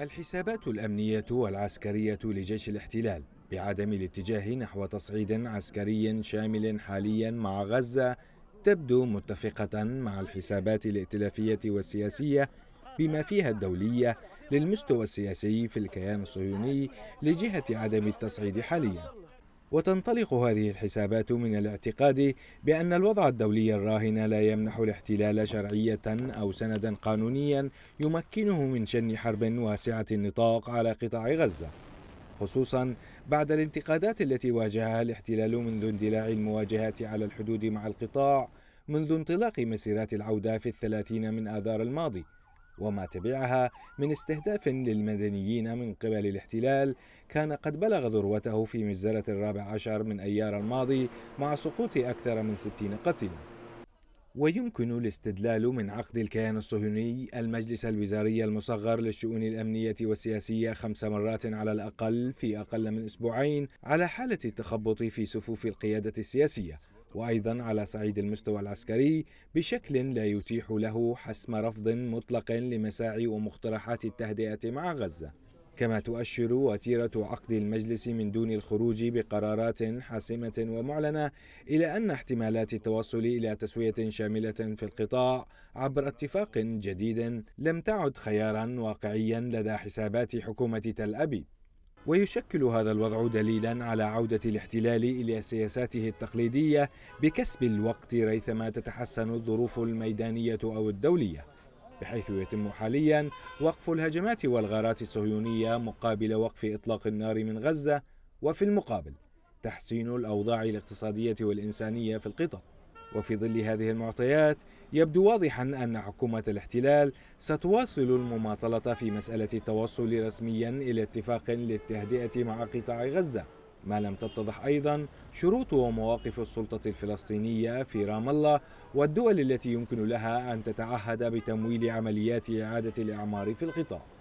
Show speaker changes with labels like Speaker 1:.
Speaker 1: الحسابات الأمنية والعسكرية لجيش الاحتلال بعدم الاتجاه نحو تصعيد عسكري شامل حاليا مع غزة تبدو متفقة مع الحسابات الائتلافية والسياسية بما فيها الدولية للمستوى السياسي في الكيان الصهيوني لجهة عدم التصعيد حاليا وتنطلق هذه الحسابات من الاعتقاد بأن الوضع الدولي الراهن لا يمنح الاحتلال شرعية أو سندا قانونيا يمكنه من شن حرب واسعة النطاق على قطاع غزة خصوصا بعد الانتقادات التي واجهها الاحتلال منذ اندلاع المواجهات على الحدود مع القطاع منذ انطلاق مسيرات العودة في الثلاثين من آذار الماضي وما تبعها من استهداف للمدنيين من قبل الاحتلال كان قد بلغ ذروته في مجزرة الرابع عشر من أيار الماضي مع سقوط أكثر من 60 قتيل ويمكن الاستدلال من عقد الكيان الصهيوني المجلس الوزاري المصغر للشؤون الأمنية والسياسية خمس مرات على الأقل في أقل من أسبوعين على حالة التخبط في صفوف القيادة السياسية وأيضا على صعيد المستوى العسكري بشكل لا يتيح له حسم رفض مطلق لمساعي ومقترحات التهدئة مع غزة كما تؤشر وتيرة عقد المجلس من دون الخروج بقرارات حاسمة ومعلنة إلى أن احتمالات التوصل إلى تسوية شاملة في القطاع عبر اتفاق جديد لم تعد خيارا واقعيا لدى حسابات حكومة تل أبيب ويشكل هذا الوضع دليلا على عودة الاحتلال إلى سياساته التقليدية بكسب الوقت ريثما تتحسن الظروف الميدانية أو الدولية بحيث يتم حاليا وقف الهجمات والغارات الصهيونية مقابل وقف إطلاق النار من غزة وفي المقابل تحسين الأوضاع الاقتصادية والإنسانية في القطاع وفي ظل هذه المعطيات يبدو واضحا أن حكومة الاحتلال ستواصل المماطلة في مسألة التوصل رسميا إلى اتفاق للتهدئة مع قطاع غزة ما لم تتضح أيضا شروط ومواقف السلطة الفلسطينية في رام الله والدول التي يمكن لها أن تتعهد بتمويل عمليات إعادة الإعمار في القطاع